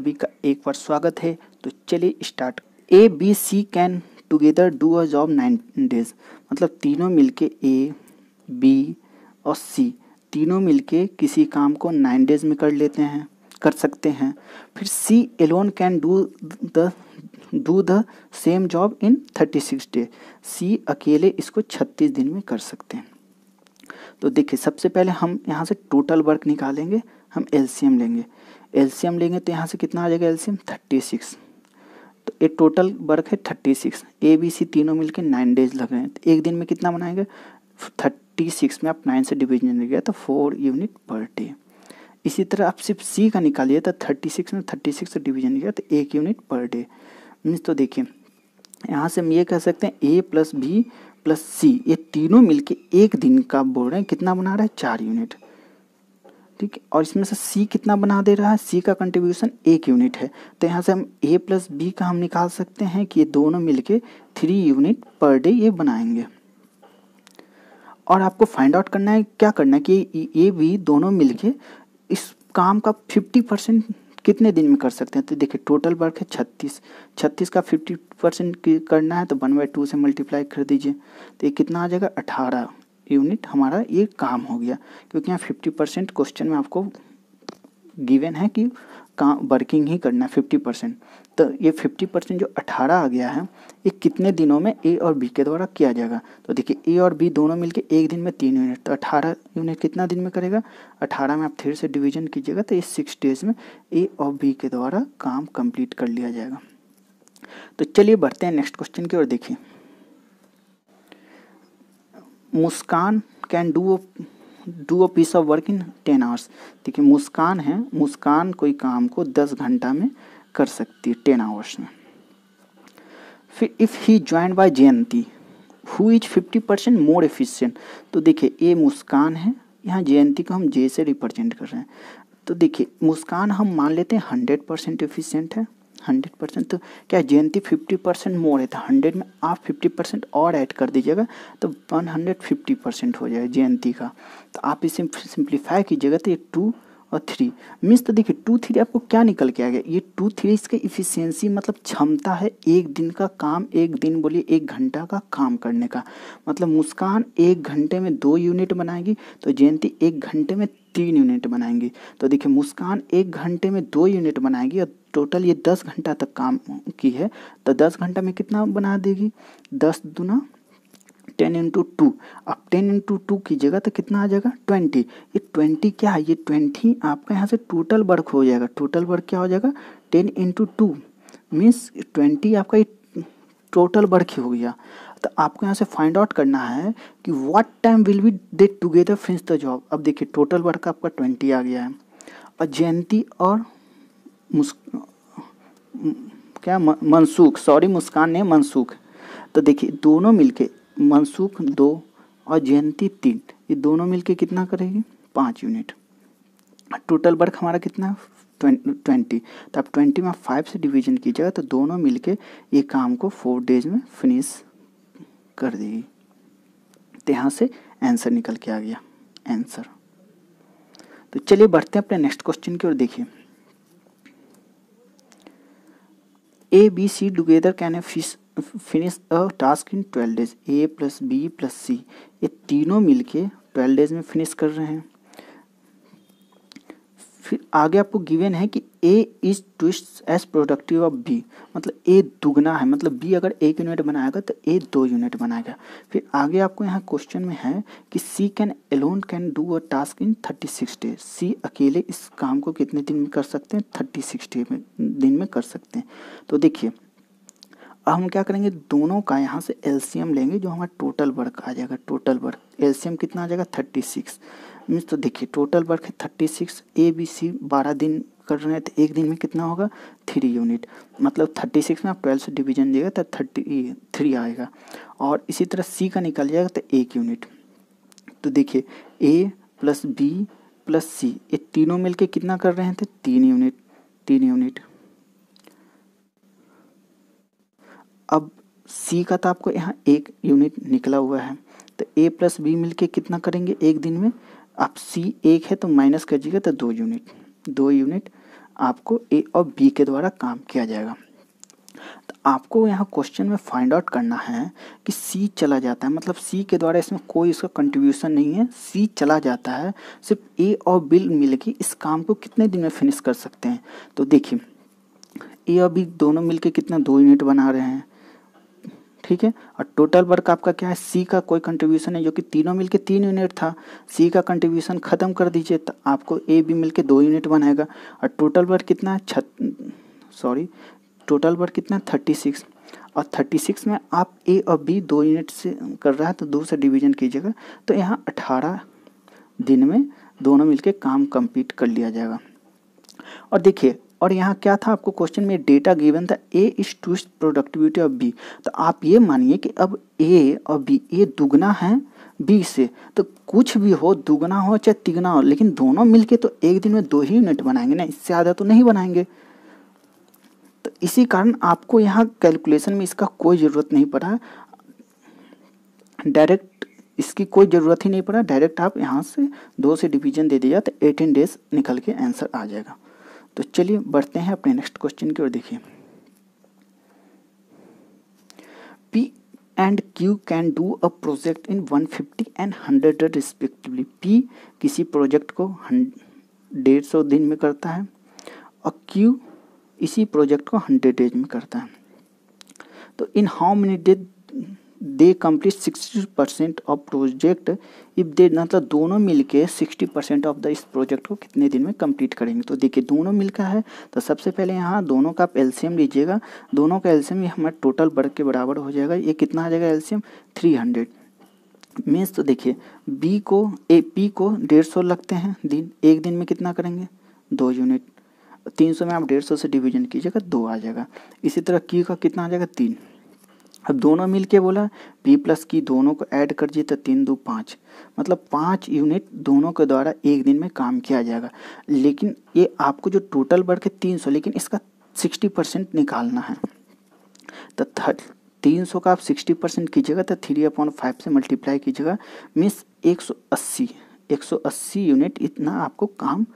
सभी का एक बार स्वागत है तो चलिए start A B C can together do a job nine days मतलब तीनों मिलके ए बी और सी तीनों मिलके किसी काम को नाइन डेज में कर लेते हैं कर सकते हैं फिर C alone can do the do the same job in thirty six day C अकेले इसको छत्तीस दिन में कर सकते हैं तो देखिए सबसे पहले हम यहाँ से टोटल वर्क निकालेंगे हम एलसीएम लेंगे एलसीएम लेंगे तो यहाँ से कितना आ जाएगा एलसीएम थर्टी सिक्स तो ये टोटल वर्क है thirty six A B C तीनों मिलके नाइन डेज लग रहे हैं तो एक दिन में कितना बनाएंगे थर्टी सिक्स में आप नाइन से डिवीजन ले गया तो फोर यूनिट पर डे इसी तरह आप सिर्फ सी का निकालिए तो थर्टी सिक्स में थर्टी सिक्स से डिवीजन गया तो एक यूनिट पर डे मीन्स तो देखिए यहाँ से हम ये कह सकते हैं A plus B plus C ये तीनों मिलके एक दिन का बोल रहे हैं कितना बना रहा है चार यूनिट ठीक है और इसमें से सी कितना बना दे रहा है सी का कंट्रीब्यूशन एक यूनिट है तो यहाँ से हम ए प्लस बी का हम निकाल सकते हैं कि ये दोनों मिलके थ्री यूनिट पर डे ये बनाएंगे और आपको फाइंड आउट करना है क्या करना है कि ये भी दोनों मिलके इस काम का फिफ्टी परसेंट कितने दिन में कर सकते हैं तो देखिए टोटल वर्क है छत्तीस छत्तीस का फिफ्टी परसेंट करना है तो वन बाई टू से मल्टीप्लाई कर दीजिए तो ये कितना आ जाएगा अठारह यूनिट हमारा ये काम हो गया क्योंकि यहाँ फिफ्टी परसेंट क्वेश्चन में आपको गिवन है कि काम वर्किंग ही करना है फिफ्टी परसेंट तो ये फिफ्टी परसेंट जो अठारह आ गया है ये कितने दिनों में ए और बी के द्वारा किया जाएगा तो देखिए ए और बी दोनों मिलके एक दिन में तीन यूनिट तो अठारह यूनिट कितना दिन में करेगा अठारह में आप फिर से डिवीजन कीजिएगा तो ये सिक्स डेज में ए और बी के द्वारा काम कंप्लीट कर लिया जाएगा तो चलिए बढ़ते हैं नेक्स्ट क्वेश्चन की ओर देखिए Muskan can do do a piece of work in ten hours देखिए मुस्कान है मुस्कान कोई काम को दस घंटा में कर सकती है टेन आवर्स में फिर if he join by Jayanti who is fifty percent more efficient तो देखिए ए मुस्कान है यहाँ जयंती को हम जे से रिप्रेजेंट कर रहे हैं तो देखिए मुस्कान हम मान लेते हैं हंड्रेड परसेंट एफिशियंट है हंड्रेड परसेंट तो क्या जयंती फिफ्टी परसेंट मोर है तो हंड्रेड में आप फिफ्टी परसेंट और ऐड कर दीजिएगा तो वन हंड्रेड फिफ्टी परसेंट हो जाएगा जयंती का तो आप इसे सिंप्लीफाई कीजिएगा तो ये टू और थ्री मीन्स तो देखिए टू थ्री आपको क्या निकल के आ गया ये टू थ्री इसका इफिशियंसी मतलब क्षमता है एक दिन का काम एक दिन बोलिए एक घंटा का काम करने का मतलब मुस्कान एक घंटे में दो यूनिट बनाएगी तो जयंती एक घंटे में तीन यूनिट बनाएंगी तो देखिए मुस्कान एक घंटे में दो यूनिट बनाएगी और टोटल ये दस घंटा तक काम की है तो दस घंटा में कितना बना देगी दस दुना टेन इंटू टू अब टेन इंटू टू कीजिएगा तो कितना आ जाएगा ट्वेंटी ये ट्वेंटी क्या है ये ट्वेंटी आपका यहाँ से टोटल वर्क हो जाएगा टोटल वर्क क्या हो जाएगा ten into two means twenty आपका ये टोटल वर्क ही हो गया तो आपको यहाँ से फाइंड आउट करना है कि what time will be they together finish the job अब देखिए टोटल वर्क आपका ट्वेंटी आ गया है और जयंती और मुस्क क्या मनसुख सॉरी मुस्कान ने मनसुख तो देखिए दोनों मिलके मनसुख दो और जयंती तीन ये दोनों मिलके कितना करेगी पाँच यूनिट टोटल वर्क हमारा कितना है ट्वेंटी तो आप ट्वेंटी में फाइव से डिवीजन कीजिएगा तो दोनों मिलके ये काम को फोर डेज में फिनिश कर देगी तो यहाँ से आंसर निकल के आ गया आंसर तो चलिए बढ़ते हैं अपने नेक्स्ट क्वेश्चन की ओर देखिए A B C together can a fish finish a task in twelve days A plus B plus C ये तीनों मिलके ट्वेल्व डेज में फिनिश कर रहे हैं फिर आगे आपको गिवेन है कि A is twice as productive of B मतलब ए दुगना है मतलब बी अगर एक यूनिट बनाएगा तो ए दो यूनिट बनाएगा फिर आगे आपको यहाँ क्वेश्चन में है कि C can alone can do a task in thirty six days C अकेले इस काम को कितने दिन में कर सकते हैं थर्टी सिक्स डे में दिन में कर सकते हैं तो देखिए अब हम क्या करेंगे दोनों का यहाँ से एल्सियम लेंगे जो हमारा टोटल वर्क आ जाएगा टोटल वर्क एल्शियम कितना आ जाएगा थर्टी सिक्स मीन्स तो देखिए टोटल वर्क है thirty six A B C बारह दिन कर रहे हैं तो एक दिन में कितना होगा थ्री यूनिट मतलब थर्टी सिक्स में आप ट्वेल्व से डिवीजन देगा तो थर्टी थ्री आएगा और इसी तरह सी का निकल जाएगा तो एक यूनिट तो देखिए A plus B plus C ये तीनों मिलके कितना कर रहे थे तो तीन यूनिट तीन यूनिट अब सी का तो आपको यहाँ एक यूनिट निकला हुआ है तो ए प्लस बी मिलके कितना करेंगे एक दिन में अब सी एक है तो माइनस दीजिएगा तो दो यूनिट दो यूनिट आपको ए और बी के द्वारा काम किया जाएगा तो आपको यहाँ क्वेश्चन में फाइंड आउट करना है कि सी चला जाता है मतलब सी के द्वारा इसमें कोई इसका कंट्रीब्यूशन नहीं है सी चला जाता है सिर्फ ए और बी मिलकर इस काम को कितने दिन में फिनिश कर सकते हैं तो देखिए ए और बी दोनों मिलके कितना दो यूनिट बना रहे हैं ठीक है और टोटल वर्क आपका क्या है सी का कोई कंट्रीब्यूशन है जो कि तीनों मिलके तीन यूनिट था सी का कंट्रीब्यूशन ख़त्म कर दीजिए तो आपको ए बी मिलके दो यूनिट बनाएगा और टोटल वर्क कितना है छत सॉरी टोटल वर्क कितना है थर्टी सिक्स और थर्टी सिक्स में आप ए और बी दो यूनिट से कर रहा है तो दो से डिवीजन कीजिएगा तो यहाँ अठारह दिन में दोनों मिलकर काम कंप्लीट कर लिया जाएगा और देखिए और यहाँ क्या था आपको क्वेश्चन में डेटा गिवन था A is two productivity of B तो आप ये मानिए कि अब ए और बी ए दुगना है बी से तो कुछ भी हो दुगना हो चाहे तिगना हो लेकिन दोनों मिलके तो एक दिन में दो ही यूनिट बनाएंगे ना इससे ज़्यादा तो नहीं बनाएंगे तो इसी कारण आपको यहाँ कैलकुलेशन में इसका कोई ज़रूरत नहीं पड़ा डायरेक्ट इसकी कोई ज़रूरत ही नहीं पड़ा डायरेक्ट आप यहाँ से दो से डिवीजन दे दिया तो एटीन डेज निकल के आंसर आ जाएगा तो चलिए बढ़ते हैं अपने नेक्स्ट क्वेश्चन की ओर देखिए P and Q can do a project in 150 and 100 respectively P किसी प्रोजेक्ट को डेढ़ सौ दिन में करता है और क्यू इसी प्रोजेक्ट को हंड्रेड डेज में करता है तो in how many days they complete sixty percent of project if they मतलब दोनों मिलके सिक्सटी परसेंट ऑफ द इस प्रोजेक्ट को कितने दिन में कंप्लीट करेंगे तो देखिए दोनों मिल का है तो सबसे पहले यहाँ दोनों का आप एल्शियम लीजिएगा दोनों का एल्शियम ये हमारा टोटल वर्ग के बराबर हो जाएगा ये कितना आ जाएगा एल्शियम थ्री हंड्रेड मीन्स तो देखिए बी को ए पी को डेढ़ सौ लगते हैं दिन एक दिन में कितना करेंगे दो यूनिट तीन सौ में आप डेढ़ सौ से डिवीजन कीजिएगा दो आ जाएगा इसी तरह की का कितना आ जाएगा तीन अब दोनों मिल के बोला बी प्लस की दोनों को ऐड कर दिए तो तीन दो पाँच मतलब पाँच यूनिट दोनों के द्वारा एक दिन में काम किया जाएगा लेकिन ये आपको जो टोटल बढ़ के तीन सौ लेकिन इसका सिक्सटी परसेंट निकालना है तो थर्ड तीन सौ का आप सिक्सटी परसेंट कीजिएगा तो थ्री अपॉन फाइव से मल्टीप्लाई कीजिएगा मीन्स एक सौ अस्सी एक सौ अस्सी यूनिट इतना आपको काम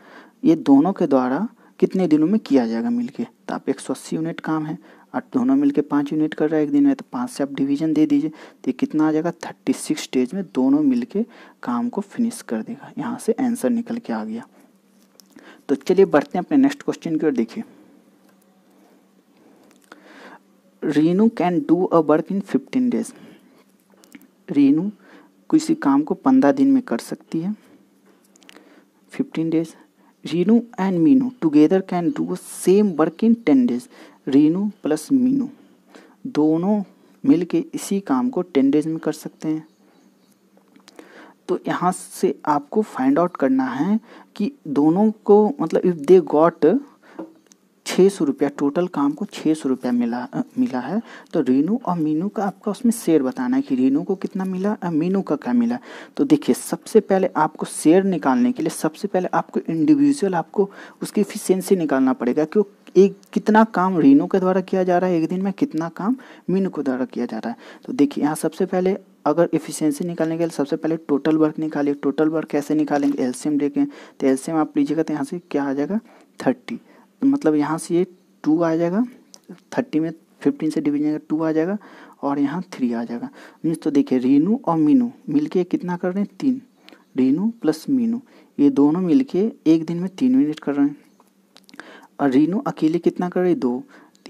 ये दोनों के द्वारा कितने दिनों में किया जाएगा मिलके तो आप एक सौ अस्सी यूनिट काम है और दोनों मिलके पाँच यूनिट कर रहा है एक दिन में तो पाँच से आप डिवीजन दे दीजिए तो ये कितना आ जाएगा थर्टी सिक्स स्टेज में दोनों मिलके काम को फिनिश कर देगा यहाँ से आंसर निकल के आ गया तो चलिए बढ़ते हैं अपने नेक्स्ट क्वेश्चन की ओर देखिए Rinu can do a work in fifteen days Rinu किसी काम को पंद्रह दिन में कर सकती है fifteen days Rinu and Minu together can do same work in ten days Rinu plus Minu दोनों मिल के इसी काम को टेन डेज में कर सकते हैं तो यहाँ से आपको फाइंड आउट करना है कि दोनों को मतलब इफ दे गॉट छः सौ रुपया टोटल काम को छः सौ रुपया मिला आ, मिला है तो रेनू और मीनू का आपका उसमें शेयर बताना है कि रीनू को कितना मिला और मीनू का क्या मिला तो देखिए सबसे पहले आपको शेयर निकालने के लिए सबसे पहले आपको इंडिविजुअल आपको उसकी इफिशियंसी निकालना पड़ेगा क्यों एक कितना काम रेनू के द्वारा किया जा रहा है एक दिन में कितना काम मीनू के द्वारा किया जा रहा है तो देखिए यहाँ सबसे पहले अगर इफिशियंसी निकालने के लिए सबसे पहले टोटल वर्क निकालिए टोटल वर्क कैसे निकालेंगे एलसीएम देखें तो एलसीएम आप लीजिएगा तो यहाँ से क्या आ जाएगा थर्टी मतलब यहाँ से ये टू आ जाएगा थर्टी में फिफ्टीन से डिवीजन टू आ जाएगा और यहाँ थ्री आ जाएगा मीन्स तो देखिए रीनू और मीनू मिलके कितना कर रहे हैं तीन रीनू प्लस मीनू ये दोनों मिलके एक दिन में तीन मिनट कर रहे हैं और रीनू अकेले कितना कर रही दो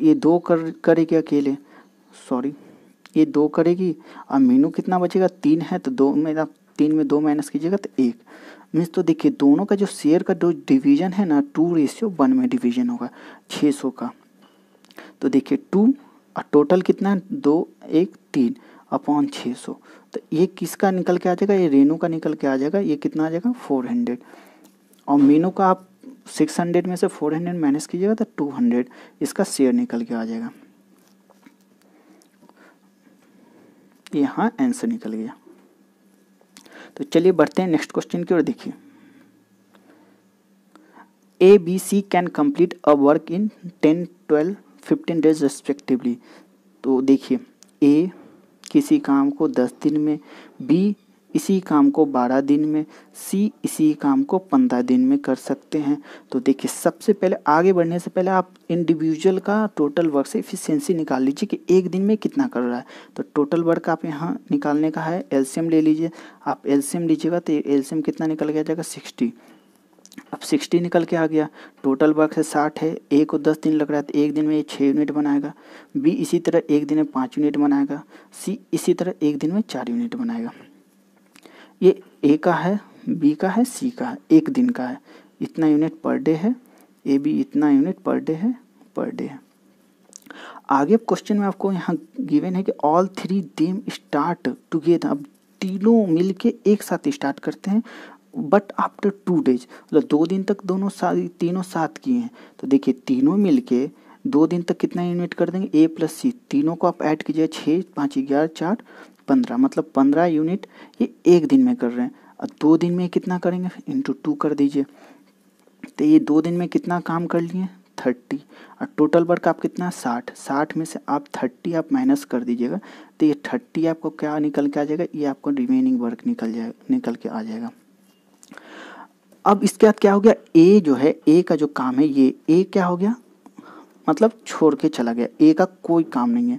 ये दो कर करेगी अकेले सॉरी ये दो करेगी और मीनू कितना बचेगा तीन है तो दो में आप तीन में दो माइनस कीजिएगा तो एक मीन्स तो देखिए दोनों का जो शेयर का जो डिवीजन है ना टू रेशियो वन में डिवीजन होगा छः सौ का तो देखिए टू और टोटल कितना है दो एक तीन अपॉन छः सौ तो ये किसका निकल के आ जाएगा ये रेनू का निकल के आ जाएगा ये कितना आ जाएगा फोर हंड्रेड और मीनू का आप सिक्स हंड्रेड में से फोर हंड्रेड माइनस कीजिएगा तो टू हंड्रेड इसका शेयर निकल के आ जाएगा यहाँ आंसर निकल गया तो चलिए बढ़ते हैं नेक्स्ट क्वेश्चन की ओर देखिए A B C can complete a work in ten twelve fifteen days respectively तो देखिए ए किसी काम को दस दिन में बी इसी काम को 12 दिन में सी इसी काम को 15 दिन में कर सकते हैं तो देखिए सबसे पहले आगे बढ़ने से पहले आप इंडिविजुअल का टोटल वर्क से इफिशियंसी निकाल लीजिए कि एक दिन में कितना कर रहा है तो टोटल वर्क आप यहाँ निकालने का है एलसीएम ले लीजिए आप एलसीएम लीजिएगा तो एलसीएम कितना निकल गया जाएगा सिक्सटी अब सिक्सटी निकल के आ गया टोटल वर्क है साठ है ए को दस दिन लग रहा है तो एक दिन में ये छः यूनिट बनाएगा बी इसी तरह एक दिन में पाँच यूनिट बनाएगा सी इसी तरह एक दिन में चार यूनिट बनाएगा ये ए का है बी का है सी का है एक दिन का है इतना यूनिट पर डे है ए बी इतना यूनिट पर डे है पर डे है आगे क्वेश्चन में आपको यहाँ गिवेन है कि all three them start together अब तीनों मिलके एक साथ स्टार्ट करते हैं बट आफ्टर टू डेज मतलब दो दिन तक दोनों सारी तीनों साथ किए हैं तो देखिए तीनों मिलके दो दिन तक कितना यूनिट कर देंगे ए प्लस सी तीनों को आप ऐड कीजिए छः पाँच ग्यारह चार पंद्रह मतलब पंद्रह यूनिट ये एक दिन में कर रहे हैं और दो दिन में कितना करेंगे इंटू टू कर दीजिए तो ये दो दिन में कितना काम कर लिए थर्टी और टोटल वर्क आप कितना साठ साठ में से आप थर्टी आप माइनस कर दीजिएगा तो ये थर्टी आपको क्या निकल के आ जाएगा ये आपको रिमेनिंग वर्क निकल जाए निकल के आ जाएगा अब इसके बाद क्या हो गया ए जो है ए का जो काम है ये ए क्या हो गया मतलब छोड़ के चला गया ए का कोई काम नहीं है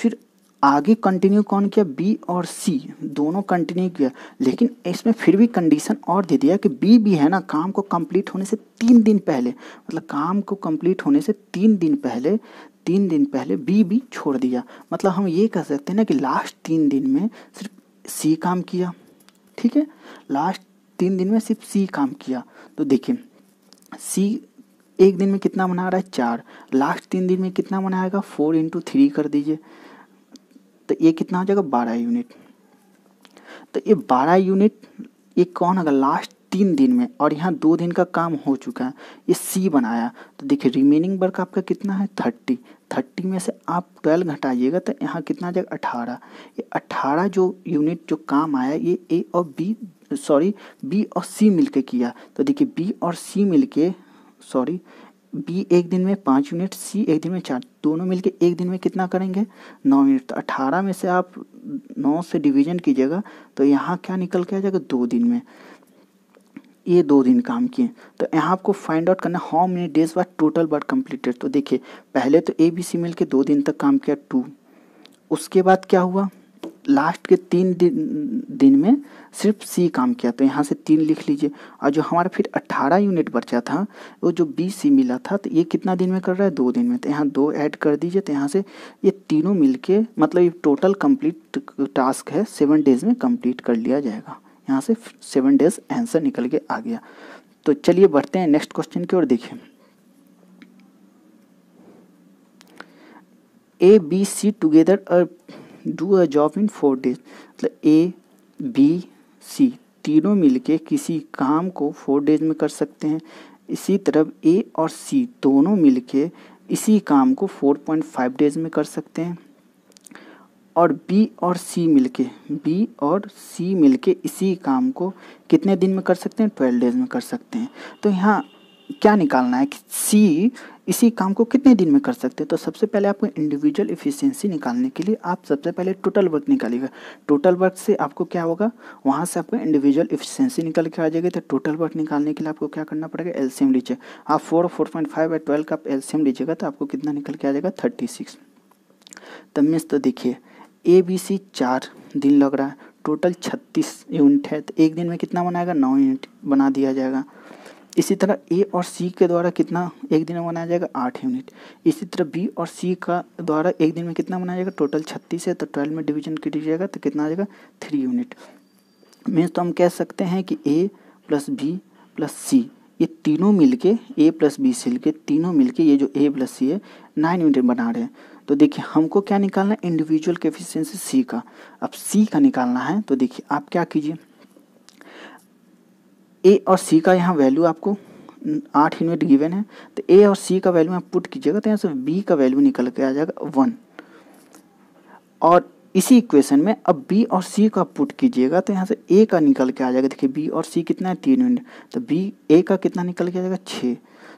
फिर आगे कंटिन्यू कौन किया बी और सी दोनों कंटिन्यू किया लेकिन इसमें फिर भी कंडीशन और दे दिया कि बी भी है ना काम को कंप्लीट होने से तीन दिन पहले मतलब काम को कंप्लीट होने से तीन दिन पहले तीन दिन पहले बी भी छोड़ दिया मतलब हम ये कह सकते हैं ना कि लास्ट तीन दिन में सिर्फ सी काम किया ठीक है लास्ट तीन दिन में सिर्फ सी काम किया तो देखिए सी एक दिन में कितना बना रहा है चार लास्ट तीन दिन में कितना बनाएगा फोर इंटू थ्री कर दीजिए तो ये कितना हो जाएगा बारह यूनिट तो ये बारह यूनिट ये कौन होगा लास्ट तीन दिन में और यहाँ दो दिन का काम हो चुका है ये सी बनाया तो देखिए रिमेनिंग वर्क आपका कितना है थर्टी थर्टी में से आप ट्वेल्व घटाइएगा तो यहाँ कितना आ जाएगा अठारह ये अठारह जो यूनिट जो काम आया ये ए और बी सॉरी बी और सी मिलके किया तो देखिए बी और सी मिलके सॉरी बी एक दिन में पाँच यूनिट सी एक दिन में चार दोनों मिलके एक दिन में कितना करेंगे नौ यूनिट तो अठारह में से आप नौ से डिवीजन कीजिएगा तो यहाँ क्या निकल के आ जाएगा दो दिन में ये दो दिन काम किए तो यहाँ आपको फाइंड आउट करना how many days were total work completed तो देखिए पहले तो ए बी सी मिल के दो दिन तक काम किया टू उसके बाद क्या हुआ लास्ट के तीन दिन दिन में सिर्फ सी काम किया तो यहाँ से तीन लिख लीजिए और जो हमारा फिर अट्ठारह यूनिट बचा था वो जो बी सी मिला था तो ये कितना दिन में कर रहा है दो दिन में तो यहाँ दो ऐड कर दीजिए तो यहाँ से ये तीनों मिलके मतलब ये टोटल कंप्लीट टास्क है सेवन डेज में कंप्लीट कर लिया जाएगा यहाँ से सेवन डेज आंसर निकल के आ गया तो चलिए बढ़ते हैं नेक्स्ट क्वेश्चन की ओर देखिए ए बी सी टुगेदर और do a job in four days मतलब ए बी सी तीनों मिलके किसी काम को फोर डेज में कर सकते हैं इसी तरह ए और सी दोनों मिलके इसी काम को 4.5 डेज में कर सकते हैं और बी और सी मिलके बी और सी मिलके इसी काम को कितने दिन में कर सकते हैं 12 डेज में कर सकते हैं तो यहाँ क्या निकालना है कि सी इसी काम को कितने दिन में कर सकते हैं तो सबसे पहले आपको इंडिविजुअल इफिशियंसी निकालने के लिए आप सबसे पहले टोटल वर्क निकालिएगा टोटल वर्क से आपको क्या होगा वहाँ से आपको इंडिविजुअल इफिशियंसी निकल के आ जाएगी तो टोटल वर्क निकालने के लिए आपको क्या करना पड़ेगा एलसीएम लीजिए आप फोर फोर पॉइंट फाइव या ट्वेल्व का आप एलसीएम लीजिएगा तो आपको कितना निकल के आ जाएगा थर्टी सिक्स तब मीन्स तो देखिए ए बी सी चार दिन लग रहा है टोटल छत्तीस यूनिट है तो एक दिन में कितना बनाएगा नौ यूनिट बना दिया जाएगा इसी तरह ए और सी के द्वारा कितना एक दिन में बनाया जाएगा आठ यूनिट इसी तरह बी और सी का द्वारा एक दिन में कितना बनाया जाएगा टोटल छत्तीस है तो ट्वेल्व में डिवीजन की जाएगा तो कितना आ जाएगा थ्री यूनिट मीन्स तो हम कह सकते हैं कि A plus B plus C ये तीनों मिलके ए प्लस बी से के तीनों मिलके ये जो ए प्लस सी है नाइन यूनिट बना रहे हैं तो देखिए हमको क्या निकालना है इंडिविजुअल कैफिशेंसी सी का अब सी का निकालना है तो देखिए आप क्या कीजिए ए और सी का यहाँ वैल्यू आपको आठ यूनिट गिवन है तो ए और सी का वैल्यू आप पुट कीजिएगा तो यहाँ से बी का वैल्यू निकल के आ जाएगा वन और इसी इक्वेशन में अब बी और सी का पुट कीजिएगा तो यहाँ से ए का निकल के आ जाएगा देखिए बी और सी कितना है तीन यूनिट तो बी ए का कितना निकल के आ जाएगा छः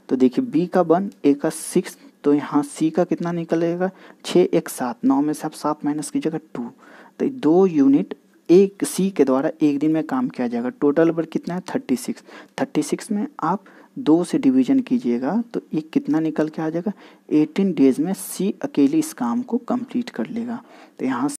तो देखिए बी का वन ए का सिक्स तो यहाँ सी का कितना निकलेगा छः एक सात नौ में से आप सात माइनस कीजिएगा टू तो दो यूनिट एक सी के द्वारा एक दिन में काम किया जाएगा टोटल वर्क कितना है थर्टी सिक्स थर्टी सिक्स में आप दो से डिवीजन कीजिएगा तो ये कितना निकल के आ जाएगा एटीन डेज में सी अकेली इस काम को कंप्लीट कर लेगा तो यहाँ